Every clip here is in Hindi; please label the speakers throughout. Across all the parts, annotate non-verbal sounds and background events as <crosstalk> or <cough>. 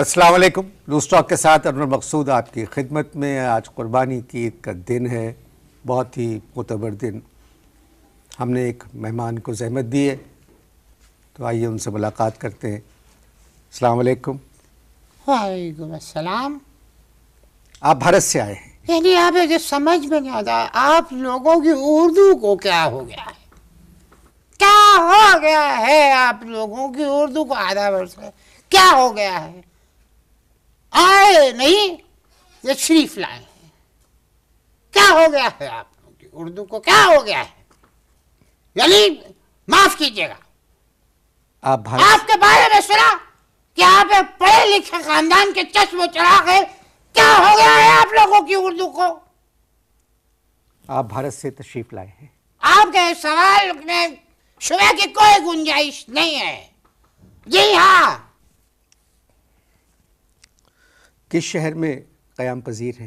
Speaker 1: असलम लूज टॉक के साथ अनवर मकसूद आपकी खिदमत में आज कुर्बानी की ईद का दिन है बहुत ही मुतबर दिन हमने एक मेहमान को जहमत दी है तो आइए उनसे मुलाकात करते हैं अस्सलाम वालेकुम
Speaker 2: अस्सलाम
Speaker 1: आप भारत से आए हैं
Speaker 2: यानी आप मुझे समझ में नहीं आता आप लोगों की उर्दू को क्या हो गया है क्या हो गया है आप लोगों की उर्दू को आधा वर्ष क्या हो गया है आए नहीं ये शरीफ लाए हैं क्या हो गया है आप उर्दू को क्या हो गया है यानी माफ कीजिएगा आप भाई आपके बारे में सुना कि आप एक पढ़े लिखे खानदान के चश्म चढ़ा गए क्या हो गया है आप लोगों की उर्दू को
Speaker 1: आप भारत से तशरीफ लाए हैं
Speaker 2: आपके सवाल में सुबह की कोई गुंजाइश नहीं है जी हाँ
Speaker 1: किस शहर में क़याम पजीर है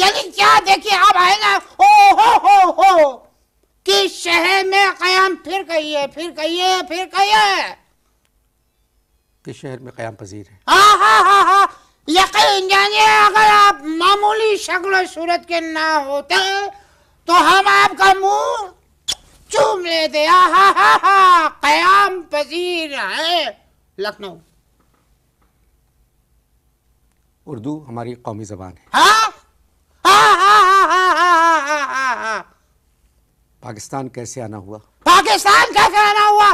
Speaker 2: यानी क्या देखिए आप आए ना हो हो हो किस शहर में क़याम फिर कहिए फिर कहिए फिर कहिए
Speaker 1: किस शहर में क़याम पजीर
Speaker 2: है यकीन जानिए अगर आप मामूली शक्ल सूरत के ना होते तो हम आपका मुंह चूमने दिया हा हा हा कयाम पजीर है लखनऊ
Speaker 1: उर्दू हमारी कौमी जबान है पाकिस्तान कैसे आना हुआ
Speaker 2: पाकिस्तान कैसे आना हुआ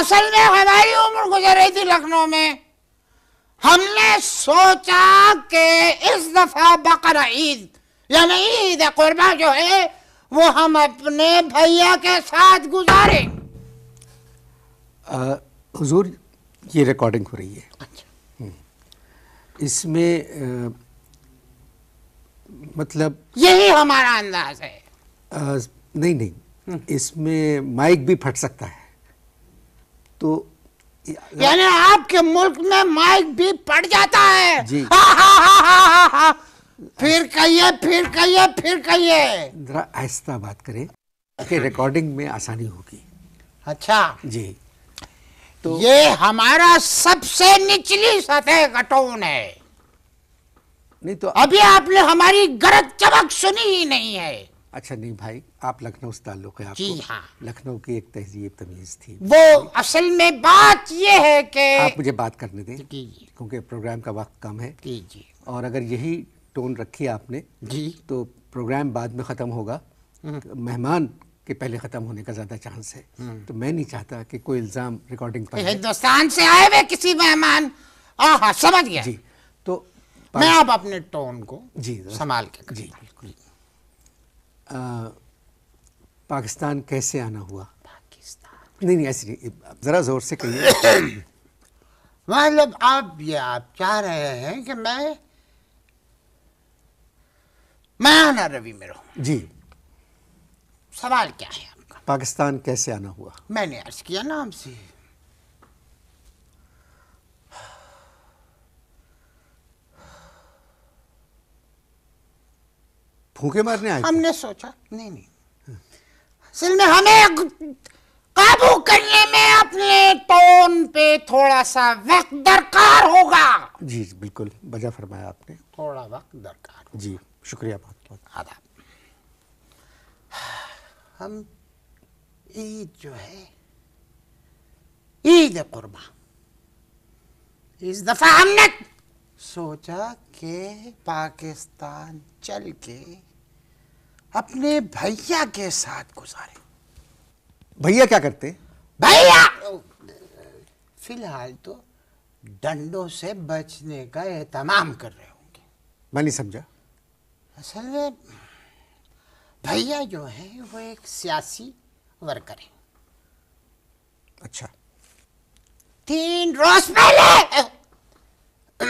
Speaker 2: असल में हमारी उम्र गुजर रही थी लखनऊ में हमने सोचा कि इस दफा बकर ईद यानी ईद कुर्बा जो है वो हम अपने भैया के साथ गुजारे
Speaker 1: हजूर ये रिकॉर्डिंग हो रही है अच्छा हम्म। इसमें मतलब
Speaker 2: यही हमारा अंदाज है
Speaker 1: आ, नहीं नहीं हम्म। इसमें माइक भी फट सकता है तो
Speaker 2: यानी आपके मुल्क में माइक भी फट जाता है जी हा हा हा हा हा हा फिर कहिए फिर कहिए फिर कहिए
Speaker 1: जरा आहिस्ता बात करें कि रिकॉर्डिंग में आसानी होगी अच्छा जी तो ये
Speaker 2: हमारा सबसे निचली सतह का टोन है नहीं तो अभी आपने हमारी गरज चमक सुनी ही नहीं है
Speaker 1: अच्छा नहीं भाई आप लखनऊ से ताल्लुक है आपको हाँ। लखनऊ की एक तहजीब तमीज थी वो
Speaker 2: असल में बात ये है कि आप
Speaker 1: मुझे बात करने दें क्योंकि प्रोग्राम का वक्त कम है और अगर यही टोन रखी आपने जी तो प्रोग्राम बाद में ख़त्म होगा हम्म। तो मेहमान के पहले ख़त्म होने का ज़्यादा चांस है हम्म। तो मैं नहीं चाहता कि कोई इल्ज़ाम रिकॉर्डिंग पर
Speaker 2: हिंदुस्तान से आए हुए किसी मेहमान आहा समझ गया जी तो मैं आप अपने टोन को जी संभाल के जी बिल्कुल
Speaker 1: पाकिस्तान कैसे आना हुआ पाकिस्तान नहीं नहीं ऐसी ज़रा ज़ोर से कहिए <coughs> मतलब आप
Speaker 2: ये आप चाह रहे हैं कि मैं मैं आना रवि मेरो जी सवाल क्या है
Speaker 1: आपका पाकिस्तान कैसे आना हुआ
Speaker 2: मैंने अर्ज किया नाम से
Speaker 1: फूके मारने आए हमने
Speaker 2: सोचा नहीं
Speaker 1: नहीं
Speaker 2: असल में हमें काबू करने में अपने टोन पे थोड़ा सा वक्त दरकार होगा
Speaker 1: जी बिल्कुल बजा फरमाया आपने थोड़ा वक्त दरकार जी शुक्रिया बहुत बहुत आदाब
Speaker 2: हम ईद जो है ईद कुर्बान इस दफ़ा हमने सोचा कि पाकिस्तान चल के अपने भैया के साथ गुजारे भैया क्या करते भैया फिलहाल तो डंडों से बचने का एहतमाम कर रहे होंगे मैं नहीं समझा असल में भैया जो है वो एक सियासी वर्कर है अच्छा तीन रोज पहले <clears throat>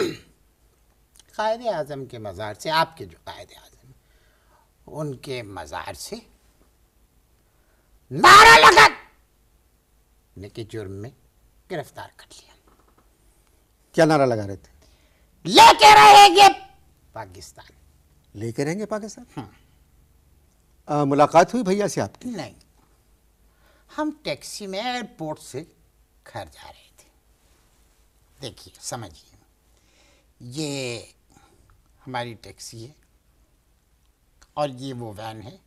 Speaker 2: कायद आजम के मज़ार से आपके जो कायदे आजम उनके मज़ार से बारह लगन
Speaker 1: ने के जुर्म में
Speaker 2: गिरफ्तार कर लिया
Speaker 1: क्या नारा लगा रहे थे लेके रहेंगे
Speaker 2: पाकिस्तान
Speaker 1: लेके रहेंगे पाकिस्तान हाँ आ, मुलाकात हुई भैया से आपकी नहीं
Speaker 2: हम टैक्सी में एयरपोर्ट से घर जा रहे थे देखिए समझिए ये हमारी टैक्सी है और ये वो वैन है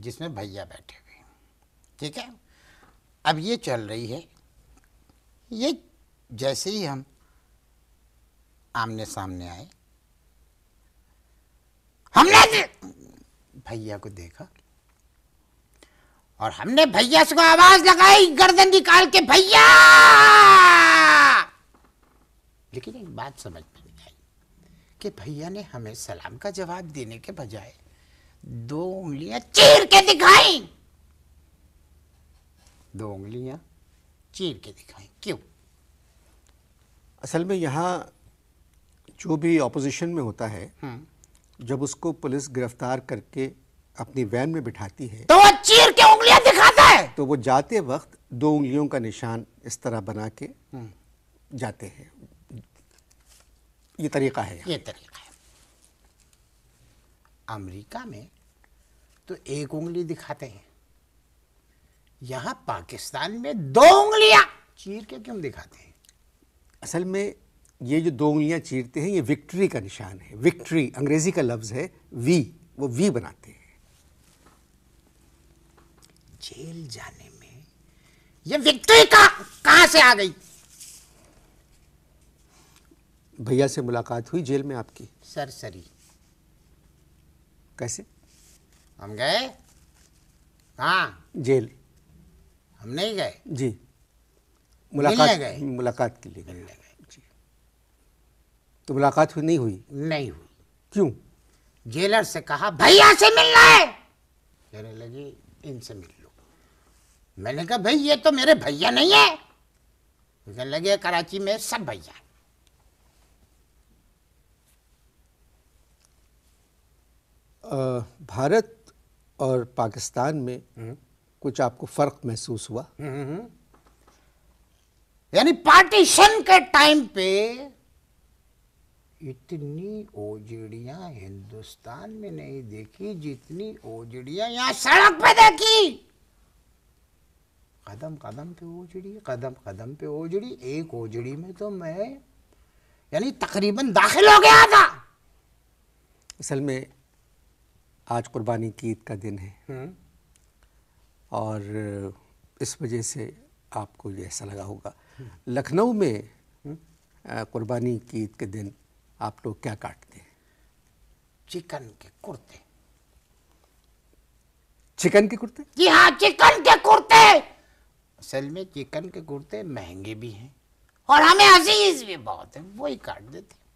Speaker 2: जिसमें भैया बैठे हुए ठीक है अब ये चल रही है ये जैसे ही हम आमने सामने आए हमने भैया को देखा और हमने भैया से आवाज लगाई गर्दन निकाल के भैया लेकिन एक बात समझ में आई कि भैया ने हमें सलाम का जवाब देने के बजाय दो उंगलियां चीर के दिखाई दो उंगलियां चीर के दिखाएं
Speaker 1: क्यों असल में यहाँ जो भी ऑपोजिशन में होता है हम्म। जब उसको पुलिस गिरफ्तार करके अपनी वैन में बिठाती है तो वो चीर के उंगलियां दिखाता है तो वो जाते वक्त दो उंगलियों का निशान इस तरह बना के हम्म। जाते हैं ये तरीका है
Speaker 2: ये तरीका है अमेरिका में तो एक उंगली दिखाते हैं यहां पाकिस्तान में
Speaker 1: दो उंगलियां चीर के क्यों दिखाते हैं असल में ये जो दो उंगलियां चीरते हैं ये विक्ट्री का निशान है विक्ट्री अंग्रेजी का लफ्ज है वी वो वी बनाते हैं जेल जाने में
Speaker 2: ये विक्ट्री का कहां से आ गई
Speaker 1: भैया से मुलाकात हुई जेल में आपकी सर सरी कैसे हम
Speaker 2: गए हाँ
Speaker 1: जेल हम नहीं गए जी
Speaker 2: मुलाकात गए
Speaker 1: मुलाकात के लिए गए तो मुलाकात हुई नहीं हुई नहीं हुई क्यों जेलर से कहा
Speaker 2: भैया से मिलना है कहने लगी इनसे मिल लो मैंने कहा भाई ये तो मेरे भैया नहीं है कहने लगे कराची में सब भैया
Speaker 1: भारत और पाकिस्तान में हम्म। कुछ आपको फर्क महसूस हुआ
Speaker 2: यानी पार्टीशन के टाइम पे इतनी ओजड़िया हिंदुस्तान में नहीं देखी जितनी ओजड़िया यहां सड़क पे देखी कदम कदम पे ओजड़ी कदम कदम पे ओजड़ी एक ओजड़ी में तो मैं यानी तकरीबन दाखिल हो गया था
Speaker 1: असल में आज कुर्बानी की ईद का दिन है हम्म। और इस वजह से आपको ये ऐसा लगा होगा लखनऊ में हम्म, कुर्बानी की ईद के दिन आप लोग क्या काटते हैं चिकन के कुर्ते चिकन के कुर्ते
Speaker 2: जी हाँ चिकन के कुर्ते असल में चिकन के कुर्ते महंगे भी हैं और हमें अजीज भी बहुत है वही काट देते